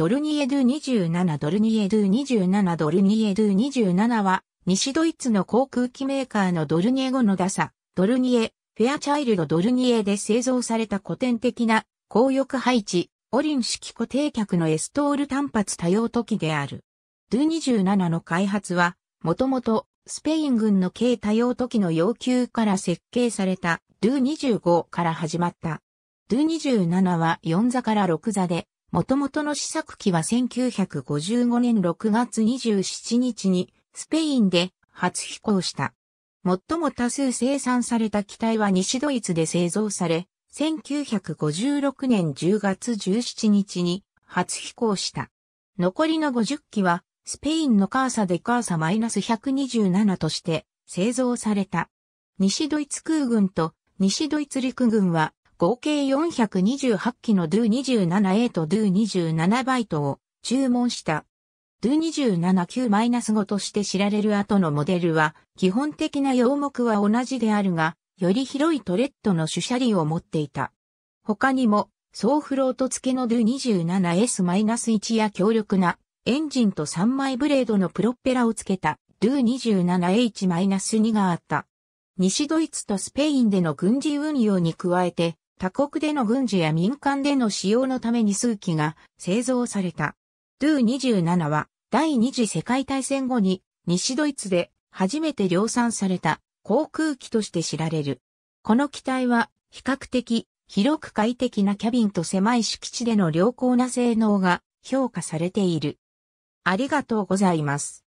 ドルニエドゥ27ドルニエドゥ27ドルニエドゥ27は、西ドイツの航空機メーカーのドルニエ語のダサ、ドルニエ、フェアチャイルドドルニエで製造された古典的な、高翼配置、オリン式固定客のエストール単発多用時である。ドゥ27の開発は、もともと、スペイン軍の軽多用時の要求から設計された、ドゥ25から始まった。ドゥ27は4座から6座で、元々の試作機は1955年6月27日にスペインで初飛行した。最も多数生産された機体は西ドイツで製造され、1956年10月17日に初飛行した。残りの50機はスペインのカーサでカーサ -127 として製造された。西ドイツ空軍と西ドイツ陸軍は合計428機の Do27A と Do27 バイトを注文した。d o 2 7 q 5として知られる後のモデルは、基本的な要目は同じであるが、より広いトレッドの主車輪を持っていた。他にも、総フロート付きの Do27S-1 や強力なエンジンと3枚ブレードのプロペラを付けた Do27H-2 があった。西ドイツとスペインでの軍事運用に加えて、他国での軍事や民間での使用のために数機が製造された。ドゥ27は第二次世界大戦後に西ドイツで初めて量産された航空機として知られる。この機体は比較的広く快適なキャビンと狭い敷地での良好な性能が評価されている。ありがとうございます。